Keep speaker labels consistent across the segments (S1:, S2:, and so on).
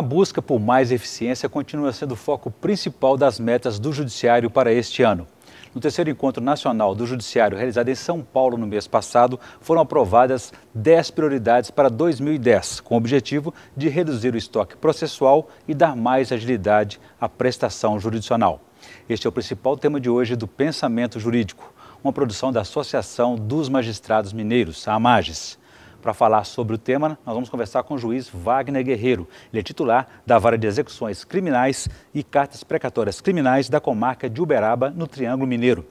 S1: A busca por mais eficiência continua sendo o foco principal das metas do Judiciário para este ano. No terceiro encontro nacional do Judiciário, realizado em São Paulo no mês passado, foram aprovadas 10 prioridades para 2010, com o objetivo de reduzir o estoque processual e dar mais agilidade à prestação jurisdicional. Este é o principal tema de hoje do Pensamento Jurídico, uma produção da Associação dos Magistrados Mineiros, a AMAGES. Para falar sobre o tema, nós vamos conversar com o juiz Wagner Guerreiro. Ele é titular da Vara de Execuções Criminais e Cartas Precatórias Criminais da comarca de Uberaba, no Triângulo Mineiro.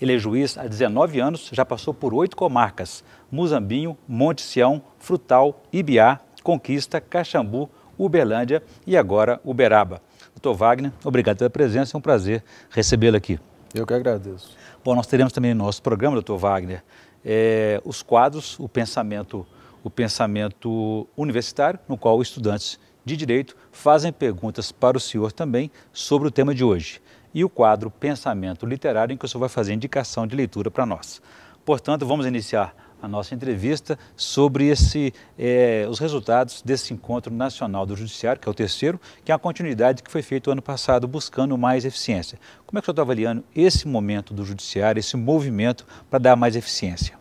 S1: Ele é juiz há 19 anos, já passou por oito comarcas: Muzambinho, Monte Sião, Frutal, Ibiá, Conquista, Caxambu, Uberlândia e agora Uberaba. Doutor Wagner, obrigado pela presença, é um prazer recebê-lo aqui. Eu que agradeço. Bom, nós teremos também no nosso programa, doutor Wagner, é, os quadros, o pensamento, o pensamento universitário, no qual estudantes de direito fazem perguntas para o senhor também sobre o tema de hoje. E o quadro Pensamento Literário, em que o senhor vai fazer indicação de leitura para nós. Portanto, vamos iniciar a nossa entrevista sobre esse, eh, os resultados desse encontro nacional do Judiciário, que é o terceiro, que é a continuidade que foi feita o ano passado, buscando mais eficiência. Como é que o senhor está avaliando esse momento do Judiciário, esse movimento para dar mais eficiência?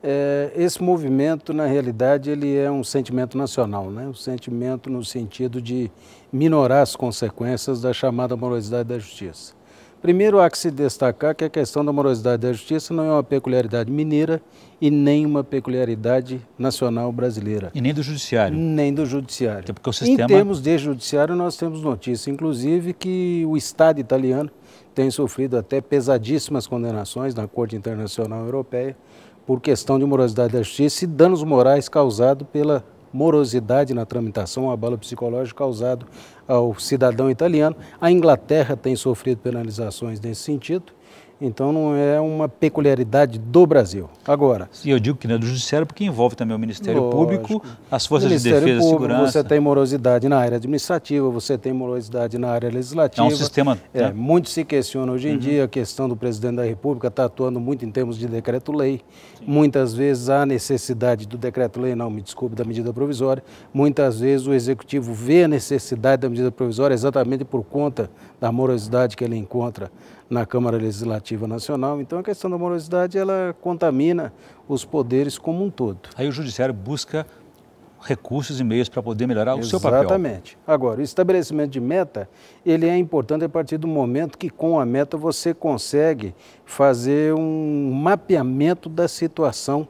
S2: É, esse movimento, na realidade, ele é um sentimento nacional, né? um sentimento no sentido de minorar as consequências da chamada morosidade da justiça. Primeiro, há que se destacar que a questão da morosidade da justiça não é uma peculiaridade mineira e nem uma peculiaridade nacional brasileira.
S1: E nem do judiciário.
S2: Nem do judiciário. Até porque o sistema... Em termos de judiciário, nós temos notícia, inclusive, que o Estado italiano tem sofrido até pesadíssimas condenações na Corte Internacional Europeia por questão de morosidade da justiça e danos morais causados pela morosidade na tramitação, um abalo psicológico causado ao cidadão italiano. A Inglaterra tem sofrido penalizações nesse sentido. Então não é uma peculiaridade do Brasil. Agora.
S1: E eu digo que não é do Judiciário porque envolve também o Ministério lógico, Público, as Forças Ministério de Defesa Público, e Segurança. Você
S2: tem morosidade na área administrativa, você tem morosidade na área legislativa. É um sistema. É, né? Muito se questiona hoje em uhum. dia a questão do presidente da República está atuando muito em termos de decreto-lei. Muitas vezes há necessidade do decreto-lei, não, me desculpe, da medida provisória. Muitas vezes o executivo vê a necessidade da medida provisória exatamente por conta da morosidade que ele encontra na Câmara Legislativa Nacional. Então a questão da morosidade ela contamina os poderes como um todo.
S1: Aí o judiciário busca recursos e meios para poder melhorar Exatamente. o seu papel. Exatamente.
S2: Agora, o estabelecimento de meta, ele é importante a partir do momento que com a meta você consegue fazer um mapeamento da situação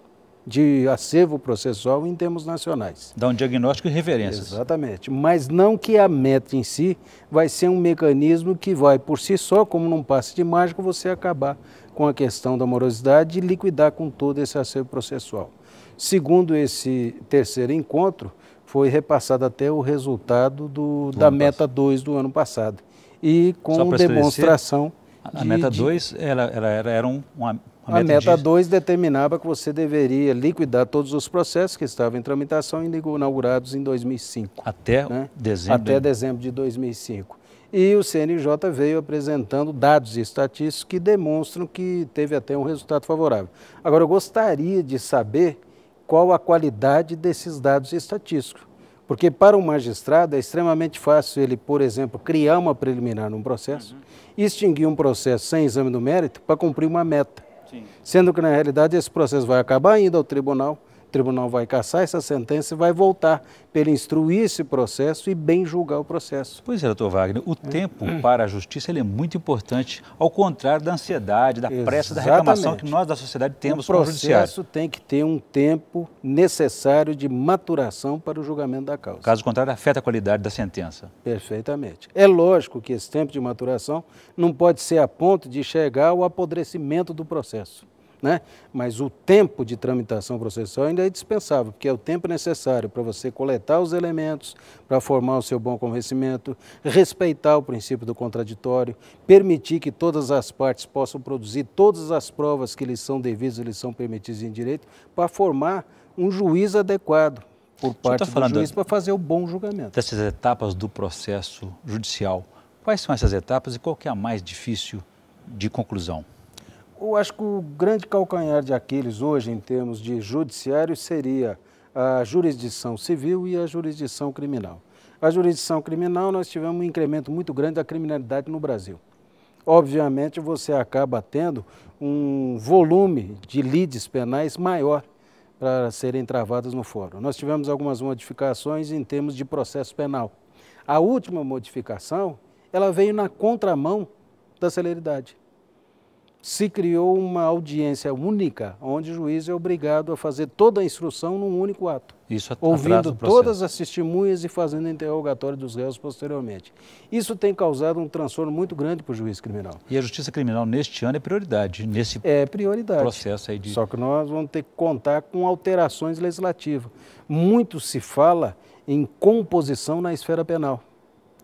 S2: de acervo processual em termos nacionais.
S1: Dá um diagnóstico e referências.
S2: Exatamente. Mas não que a meta em si vai ser um mecanismo que vai, por si só, como num passe de mágico, você acabar com a questão da morosidade e liquidar com todo esse acervo processual. Segundo esse terceiro encontro, foi repassado até o resultado do, da meta 2 do ano passado. E com demonstração. A, de, meta 2 de...
S1: era, era um, uma a, a meta
S2: 2 determinava que você deveria liquidar todos os processos que estavam em tramitação e inaugurados em 2005.
S1: Até né? dezembro? Até
S2: dezembro de 2005. E o CNJ veio apresentando dados e estatísticos que demonstram que teve até um resultado favorável. Agora, eu gostaria de saber qual a qualidade desses dados estatísticos. Porque para um magistrado é extremamente fácil ele, por exemplo, criar uma preliminar num processo, uhum. extinguir um processo sem exame do mérito para cumprir uma meta. Sim. Sendo que, na realidade, esse processo vai acabar indo ao tribunal o tribunal vai caçar essa sentença e vai voltar para ele instruir esse processo e bem julgar o
S1: processo. Pois é, doutor Wagner, o é. tempo hum. para a justiça ele é muito importante, ao contrário da ansiedade, da Exatamente. pressa, da reclamação que nós da sociedade temos para o judiciário. O processo
S2: tem que ter um tempo necessário de maturação para o julgamento da causa.
S1: Caso contrário, afeta a qualidade da sentença.
S2: Perfeitamente. É lógico que esse tempo de maturação não pode ser a ponto de chegar ao apodrecimento do processo. Né? Mas o tempo de tramitação processual ainda é dispensável, porque é o tempo necessário para você coletar os elementos, para formar o seu bom convencimento, respeitar o princípio do contraditório, permitir que todas as partes possam produzir todas as provas que lhes são devidas e lhes são permitidas em direito, para formar um juiz adequado
S1: por parte tá do juiz
S2: para fazer o bom julgamento.
S1: Dessas etapas do processo judicial, quais são essas etapas e qual que é a mais difícil de conclusão?
S2: Eu acho que o grande calcanhar de Aquiles hoje, em termos de judiciário, seria a jurisdição civil e a jurisdição criminal. A jurisdição criminal, nós tivemos um incremento muito grande da criminalidade no Brasil. Obviamente, você acaba tendo um volume de lides penais maior para serem travadas no fórum. Nós tivemos algumas modificações em termos de processo penal. A última modificação, ela veio na contramão da celeridade se criou uma audiência única, onde o juiz é obrigado a fazer toda a instrução num único ato. Isso Ouvindo todas as testemunhas e fazendo interrogatório dos réus posteriormente. Isso tem causado um transtorno muito grande para o juiz criminal.
S1: E a justiça criminal neste ano é prioridade, nesse
S2: é prioridade. processo aí de. Só que nós vamos ter que contar com alterações legislativas. Muito se fala em composição na esfera penal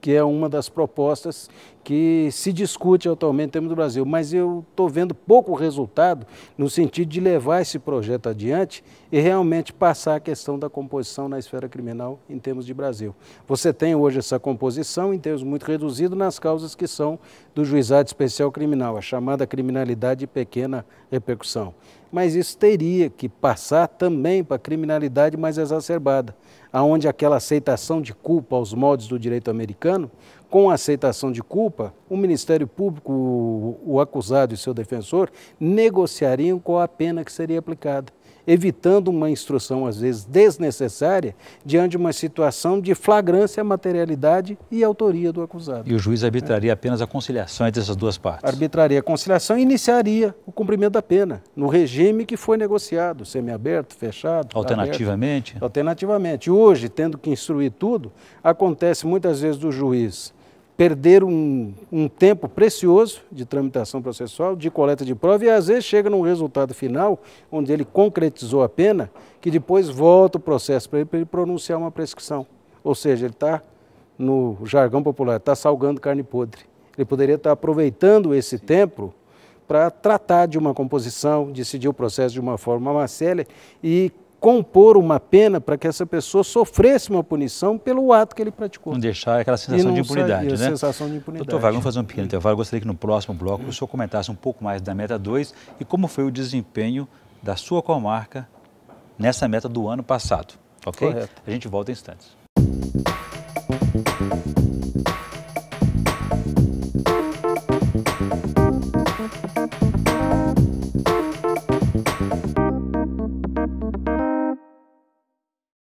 S2: que é uma das propostas que se discute atualmente no Brasil. Mas eu estou vendo pouco resultado no sentido de levar esse projeto adiante e realmente passar a questão da composição na esfera criminal em termos de Brasil. Você tem hoje essa composição em termos muito reduzidos nas causas que são do juizado especial criminal, a chamada criminalidade de pequena repercussão mas isso teria que passar também para a criminalidade mais exacerbada, aonde aquela aceitação de culpa aos moldes do direito americano, com a aceitação de culpa, o Ministério Público, o, o acusado e seu defensor negociariam qual a pena que seria aplicada evitando uma instrução às vezes desnecessária diante de uma situação de flagrância, materialidade e autoria do acusado.
S1: E o juiz arbitraria é. apenas a conciliação entre essas duas partes?
S2: Arbitraria a conciliação e iniciaria o cumprimento da pena no regime que foi negociado, semiaberto, fechado. Alternativamente? Aberto, alternativamente. Hoje, tendo que instruir tudo, acontece muitas vezes do juiz perder um, um tempo precioso de tramitação processual, de coleta de prova, e às vezes chega num resultado final, onde ele concretizou a pena, que depois volta o processo para ele, ele pronunciar uma prescrição. Ou seja, ele está, no jargão popular, está salgando carne podre. Ele poderia estar tá aproveitando esse tempo para tratar de uma composição, decidir o processo de uma forma mais séria e compor uma pena para que essa pessoa sofresse uma punição pelo ato que ele praticou. Não deixar aquela sensação de impunidade, né? sensação de impunidade. Doutor Wagner, vamos
S1: fazer um pequeno intervalo. Gostaria que no próximo bloco o senhor comentasse um pouco mais da meta 2 e como foi o desempenho da sua comarca nessa meta do ano passado, ok? Correto. A gente volta em instantes.